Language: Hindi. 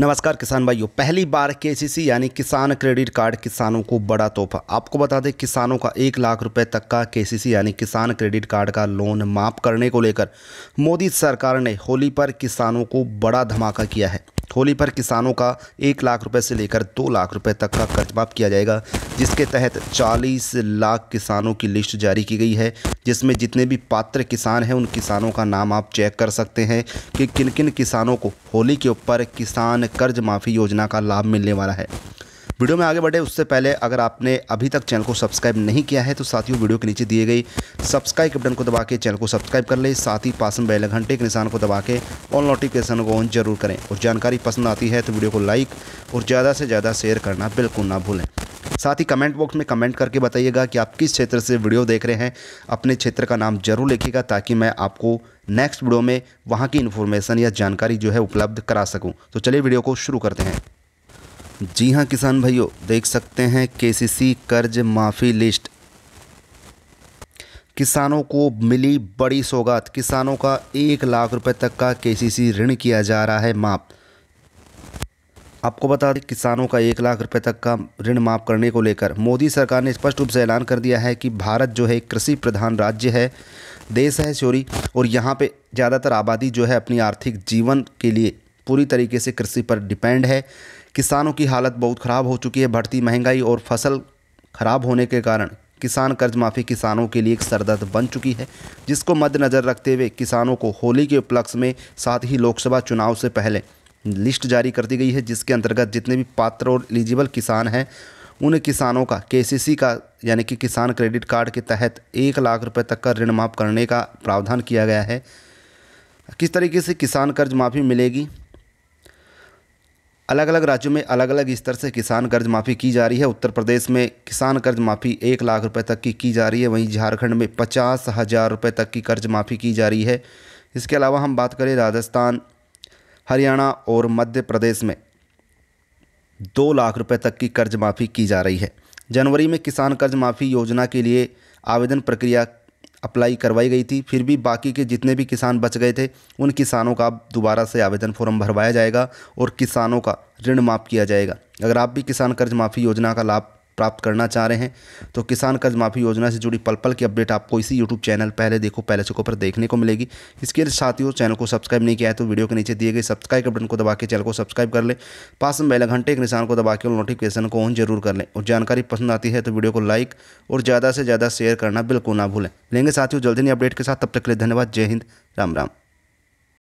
नमस्कार किसान भाइयों पहली बार केसीसी यानी किसान क्रेडिट कार्ड किसानों को बड़ा तोहफा आपको बता दें किसानों का एक लाख रुपए तक का केसीसी यानी किसान क्रेडिट कार्ड का लोन माफ करने को लेकर मोदी सरकार ने होली पर किसानों को बड़ा धमाका किया है होली पर किसानों का एक लाख रुपए से लेकर दो लाख रुपए तक का कर्ज माफ किया जाएगा जिसके तहत 40 लाख किसानों की लिस्ट जारी की गई है जिसमें जितने भी पात्र किसान हैं उन किसानों का नाम आप चेक कर सकते हैं कि किन किन किसानों को होली के ऊपर किसान कर्ज माफ़ी योजना का लाभ मिलने वाला है वीडियो में आगे बढ़े उससे पहले अगर आपने अभी तक चैनल को सब्सक्राइब नहीं किया है तो साथियों वीडियो के नीचे दिए गई सब्सक्राइब के बटन को दबा के चैनल को सब्सक्राइब कर ले साथ ही पासन बैल घंटे के निशान को दबा के ऑल नोटिफिकेशन को ऑन जरूर करें और जानकारी पसंद आती है तो वीडियो को लाइक और ज़्यादा से ज़्यादा शेयर करना बिल्कुल ना भूलें साथ ही कमेंट बॉक्स में कमेंट करके बताइएगा कि आप किस क्षेत्र से वीडियो देख रहे हैं अपने क्षेत्र का नाम जरूर लिखिएगा ताकि मैं आपको नेक्स्ट वीडियो में वहाँ की इन्फॉर्मेशन या जानकारी जो है उपलब्ध करा सकूँ तो चलिए वीडियो को शुरू करते हैं जी हाँ किसान भाइयों देख सकते हैं केसीसी कर्ज माफ़ी लिस्ट किसानों को मिली बड़ी सौगात किसानों का एक लाख रुपए तक का केसीसी ऋण किया जा रहा है माफ़ आपको बता दें किसानों का एक लाख रुपए तक का ऋण माफ़ करने को लेकर मोदी सरकार ने स्पष्ट रूप से ऐलान कर दिया है कि भारत जो है कृषि प्रधान राज्य है देश है चोरी और यहाँ पे ज़्यादातर आबादी जो है अपनी आर्थिक जीवन के लिए पूरी तरीके से कृषि पर डिपेंड है किसानों की हालत बहुत ख़राब हो चुकी है बढ़ती महंगाई और फसल खराब होने के कारण किसान कर्ज माफ़ी किसानों के लिए एक सरदर्द बन चुकी है जिसको मद्देनज़र रखते हुए किसानों को होली के उपलक्ष्य में साथ ही लोकसभा चुनाव से पहले लिस्ट जारी कर दी गई है जिसके अंतर्गत जितने भी पात्र और एलिजिबल किसान हैं उन किसानों का केसीसी का यानी कि किसान क्रेडिट कार्ड के तहत एक लाख रुपये तक का ऋण माफ़ करने का प्रावधान किया गया है किस तरीके से किसान कर्ज माफ़ी मिलेगी अलग अलग राज्यों में अलग अलग स्तर से किसान कर्ज माफ़ी की जा रही है उत्तर प्रदेश में किसान कर्ज माफ़ी एक लाख रुपए तक की की जा रही है वहीं झारखंड में पचास हज़ार रुपये तक की कर्ज माफ़ी की जा रही है इसके अलावा हम बात करें राजस्थान हरियाणा और मध्य प्रदेश में दो लाख रुपए तक की कर्ज माफ़ी की जा रही है जनवरी में किसान कर्ज माफ़ी योजना के लिए आवेदन प्रक्रिया अप्लाई करवाई गई थी फिर भी बाकी के जितने भी किसान बच गए थे उन किसानों का अब दोबारा से आवेदन फॉर्म भरवाया जाएगा और किसानों का ऋण माफ़ किया जाएगा अगर आप भी किसान कर्ज माफ़ी योजना का लाभ प्राप्त करना चाह रहे हैं तो किसान कर्ज माफ़ी योजना से जुड़ी पल पल की अपडेट आपको इसी यूट्यूब चैनल पहले देखो पहले चौको पर देखने को मिलेगी इसके साथियों चैनल को सब्सक्राइब नहीं किया है तो वीडियो के नीचे दिए गए सब्सक्राइब बटन को दबा के चैनल को सब्सक्राइब कर लें पास में बैला घंटे के निशान को दबा के और नोटिफिकेशन को ऑन जरूर कर लें और जानकारी पसंद आती है तो वीडियो को लाइक और ज़्यादा से ज़्यादा शेयर करना बिल्कुल ना भूलें लेंगे साथियों जल्दी नहीं अपडेट के साथ तब तक के लिए धन्यवाद जय हिंद राम राम